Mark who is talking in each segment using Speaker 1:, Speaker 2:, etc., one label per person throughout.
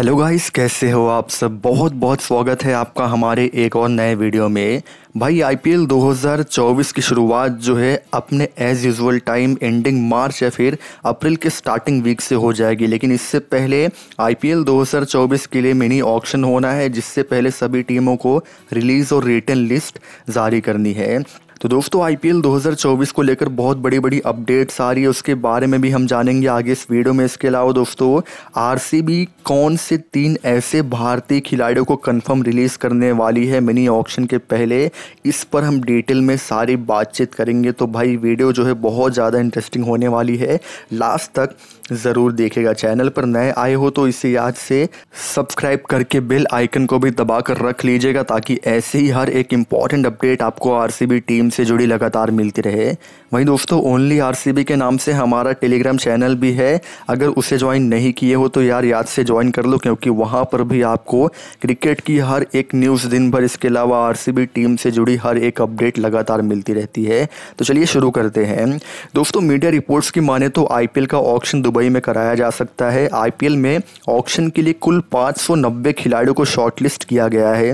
Speaker 1: hello guys कैसे हो आप सब बहुत बहुत स्वागत है आपका हमारे एक और नए वीडियो में भाई आईपीएल 2024 की शुरुआत जो है अपने as usual time ending March या फिर अप्रैल के स्टार्टिंग वीक से हो जाएगी लेकिन इससे पहले आईपीएल 2024 के लिए मिनी ऑक्शन होना है जिससे पहले सभी टीमों को रिलीज़ और रिटर्न लिस्ट जारी करनी है तो दोस्तों आईपीएल 2024 को लेकर बहुत बड़ी बड़ी अपडेट्स आ रही है उसके बारे में भी हम जानेंगे आगे इस वीडियो में इसके अलावा दोस्तों आरसीबी कौन से तीन ऐसे भारतीय खिलाड़ियों को कंफर्म रिलीज करने वाली है मिनी ऑप्शन के पहले इस पर हम डिटेल में सारी बातचीत करेंगे तो भाई वीडियो जो है बहुत ज़्यादा इंटरेस्टिंग होने वाली है लास्ट तक ज़रूर देखेगा चैनल पर नए आए हो तो इसे याद से सब्सक्राइब करके बेल आइकन को भी दबा कर रख लीजिएगा ताकि ऐसे ही हर एक इम्पॉर्टेंट अपडेट आपको आरसीबी टीम से जुड़ी लगातार मिलती रहे वहीं दोस्तों ओनली आर के नाम से हमारा टेलीग्राम चैनल भी है अगर उसे ज्वाइन नहीं किए हो तो यार याद से ज्वाइन कर लो क्योंकि वहाँ पर भी आपको क्रिकेट की हर एक न्यूज़ दिन भर इसके अलावा आर टीम से जुड़ी हर एक अपडेट लगातार मिलती रहती है तो चलिए शुरू करते हैं दोस्तों मीडिया रिपोर्ट्स की माने तो आई का ऑप्शन दुबई में कराया जा सकता है आई में ऑप्शन के लिए कुल पाँच खिलाड़ियों को शॉर्टलिस्ट किया गया है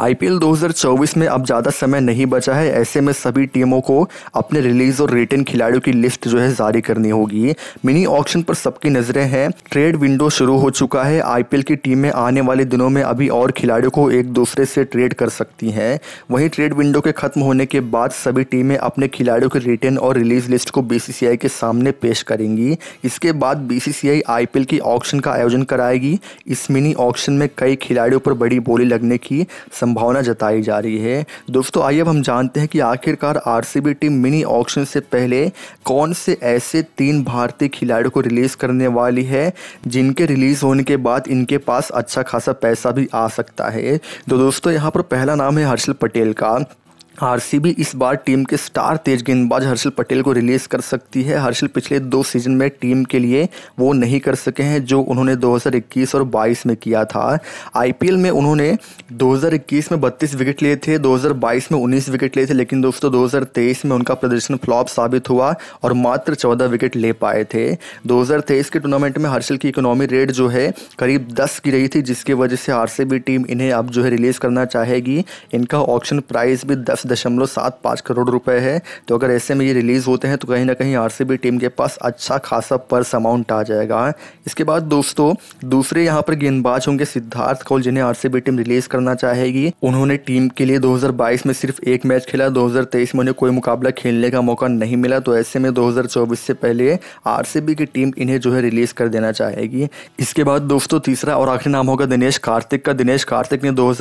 Speaker 1: आईपीएल 2024 में अब ज़्यादा समय नहीं बचा है ऐसे में सभी टीमों को अपने रिलीज और रिटर्न खिलाड़ियों की लिस्ट जो है जारी करनी होगी मिनी ऑक्शन पर सबकी नज़रें हैं ट्रेड विंडो शुरू हो चुका है आईपीएल की टीमें आने वाले दिनों में अभी और खिलाड़ियों को एक दूसरे से ट्रेड कर सकती हैं वहीं ट्रेड विंडो के खत्म होने के बाद सभी टीमें अपने खिलाड़ियों के रिटर्न और रिलीज लिस्ट को बीसीसीआई के सामने पेश करेंगी इसके बाद बीसीसीआई आईपीएल की ऑक्शन का आयोजन कराएगी इस मिनी ऑक्शन में कई खिलाड़ियों पर बड़ी बोली लगने की संभावना जताई जा रही है दोस्तों आइए अब हम जानते हैं कि आखिरकार आर टीम मिनी ऑक्शन से पहले कौन से ऐसे तीन भारतीय खिलाड़ियों को रिलीज करने वाली है जिनके रिलीज होने के बाद इनके पास अच्छा खासा पैसा भी आ सकता है तो दोस्तों यहाँ पर पहला नाम है हर्षल पटेल का आरसीबी इस बार टीम के स्टार तेज गेंदबाज हर्षल पटेल को रिलीज कर सकती है हर्षल पिछले दो सीजन में टीम के लिए वो नहीं कर सके हैं जो उन्होंने 2021 और 22 में किया था आईपीएल में उन्होंने 2021 में 32 विकेट लिए थे 2022 में 19 विकेट लिए थे लेकिन दोस्तों 2023 में उनका प्रदर्शन फ्लॉप साबित हुआ और मात्र चौदह विकेट ले पाए थे दो के टूर्नामेंट में हर्षल की इकोनॉमी रेट जो है करीब दस की रही थी जिसकी वजह से आर टीम इन्हें अब जो है रिलीज़ करना चाहेगी इनका ऑप्शन प्राइस भी दस दशमलव सात पाँच करोड़ रुपए है तो अगर ऐसे में ये रिलीज़ होते हैं तो कहीं ना कहीं आर टीम के पास अच्छा खासा पर्स अमाउंट आ जाएगा इसके बाद दोस्तों दूसरे यहाँ पर गेंदबाज होंगे सिद्धार्थ कौल जिन्हें आर टीम रिलीज करना चाहेगी उन्होंने टीम के लिए दो में सिर्फ एक मैच खेला दो में उन्हें कोई मुकाबला खेलने का मौका नहीं मिला तो ऐसे में दो से पहले आर की टीम इन्हें जो है रिलीज कर देना चाहेगी इसके बाद दोस्तों तीसरा और आखिरी नाम होगा दिनेश कार्तिक का दिनेश कार्तिक ने दो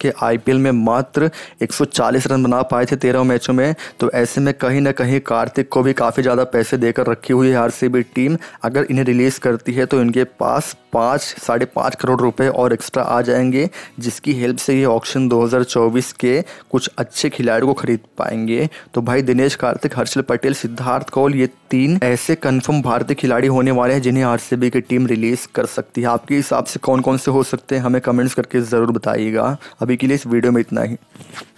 Speaker 1: के आईपीएल में मात्र 140 रन रन बना पाए थे तेरह मैचों में तो ऐसे में कहीं ना कहीं कार्तिक को भी काफ़ी ज़्यादा पैसे देकर रखी हुई है आर टीम अगर इन्हें रिलीज़ करती है तो इनके पास पाँच साढ़े पाँच करोड़ रुपए और एक्स्ट्रा आ जाएंगे जिसकी हेल्प से ये ऑक्शन 2024 के कुछ अच्छे खिलाड़ियों को खरीद पाएंगे तो भाई दिनेश कार्तिक हर्षल पटेल सिद्धार्थ कौल ये तीन ऐसे कंफर्म भारतीय खिलाड़ी होने वाले हैं जिन्हें आर की टीम रिलीज कर सकती है आपके हिसाब से कौन कौन से हो सकते हैं हमें कमेंट्स करके ज़रूर बताइएगा अभी के लिए इस वीडियो में इतना ही